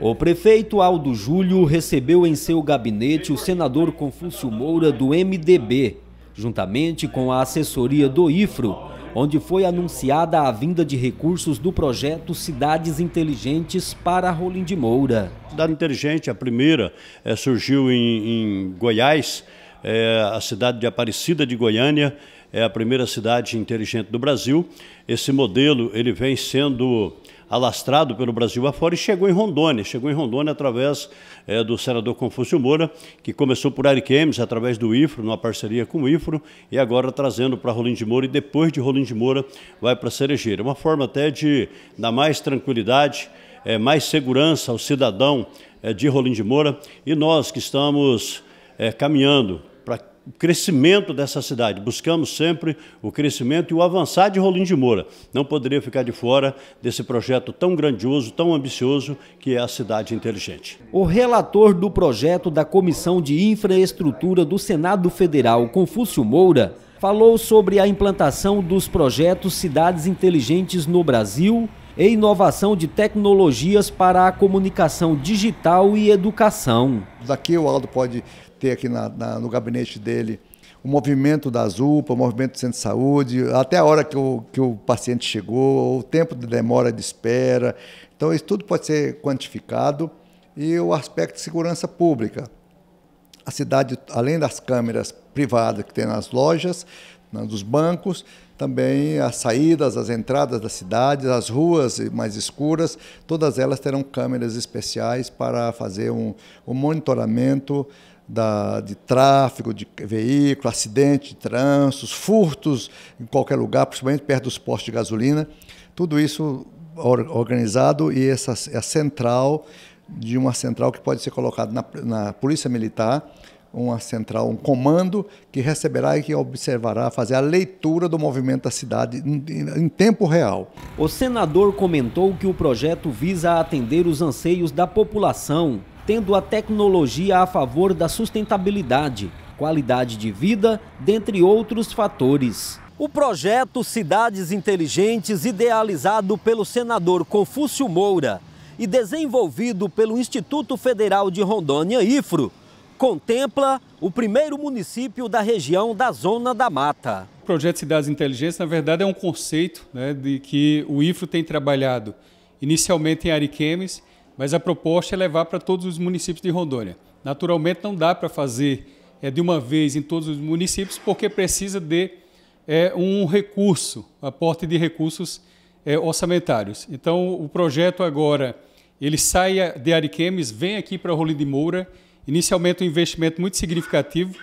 O prefeito Aldo Júlio recebeu em seu gabinete o senador Confúcio Moura do MDB, juntamente com a assessoria do IFRO, onde foi anunciada a vinda de recursos do projeto Cidades Inteligentes para Rolim de Moura. Cidade Inteligente, a primeira, eh, surgiu em, em Goiás, é, a cidade de Aparecida de Goiânia é a primeira cidade inteligente do Brasil. Esse modelo ele vem sendo alastrado pelo Brasil afora e chegou em Rondônia. Chegou em Rondônia através é, do senador Confúcio Moura, que começou por Ariquemes, através do IFRO, numa parceria com o IFRO, e agora trazendo para Rolim de Moura e depois de Rolim de Moura vai para Cerejeira. Uma forma até de dar mais tranquilidade, é, mais segurança ao cidadão é, de Rolim de Moura e nós que estamos é, caminhando crescimento dessa cidade. Buscamos sempre o crescimento e o avançar de Rolim de Moura. Não poderia ficar de fora desse projeto tão grandioso, tão ambicioso, que é a cidade inteligente. O relator do projeto da Comissão de Infraestrutura do Senado Federal, Confúcio Moura, falou sobre a implantação dos projetos Cidades Inteligentes no Brasil e inovação de tecnologias para a comunicação digital e educação. Daqui o Aldo pode ter aqui na, na, no gabinete dele o movimento da UPA, o movimento do centro de saúde, até a hora que o, que o paciente chegou, o tempo de demora de espera. Então, isso tudo pode ser quantificado e o aspecto de segurança pública a cidade, além das câmeras privadas que tem nas lojas, nos né, bancos, também as saídas, as entradas das cidades, as ruas mais escuras, todas elas terão câmeras especiais para fazer um, um monitoramento da, de tráfego de veículo, acidente de furtos em qualquer lugar, principalmente perto dos postos de gasolina. Tudo isso organizado e essa, é a central de uma central que pode ser colocada na, na Polícia Militar, uma central, um comando que receberá e que observará fazer a leitura do movimento da cidade em, em, tempo real. O senador comentou que o projeto visa atender os anseios da população, tendo a tecnologia a favor da sustentabilidade, qualidade de vida, dentre outros fatores. O projeto Cidades Inteligentes, idealizado pelo senador Confúcio Moura, e desenvolvido pelo Instituto Federal de Rondônia, IFRO, contempla o primeiro município da região da Zona da Mata. O projeto Cidades Inteligentes, na verdade, é um conceito né, de que o IFRO tem trabalhado inicialmente em Ariquemes, mas a proposta é levar para todos os municípios de Rondônia. Naturalmente, não dá para fazer é, de uma vez em todos os municípios, porque precisa de é, um recurso, aporte de recursos é, orçamentários. Então, o projeto agora, ele sai de Ariquemes, vem aqui para Rolim de Moura, inicialmente um investimento muito significativo,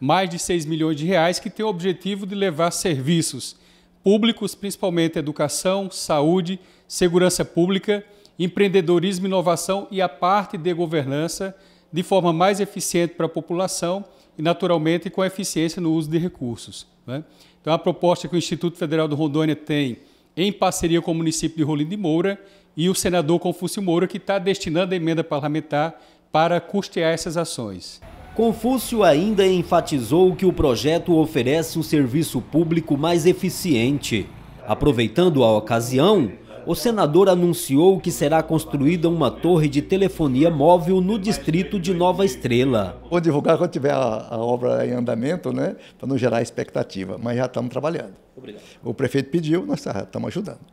mais de 6 milhões de reais, que tem o objetivo de levar serviços públicos, principalmente educação, saúde, segurança pública, empreendedorismo, inovação e a parte de governança de forma mais eficiente para a população e, naturalmente, com eficiência no uso de recursos. Né? Então, a proposta que o Instituto Federal do Rondônia tem em parceria com o município de Rolim de Moura e o senador Confúcio Moura, que está destinando a emenda parlamentar para custear essas ações. Confúcio ainda enfatizou que o projeto oferece um serviço público mais eficiente. Aproveitando a ocasião, o senador anunciou que será construída uma torre de telefonia móvel no distrito de Nova Estrela. Vou divulgar quando tiver a, obra em andamento, né, para não gerar expectativa, mas já estamos trabalhando. Obrigado. O prefeito pediu, nós estamos ajudando.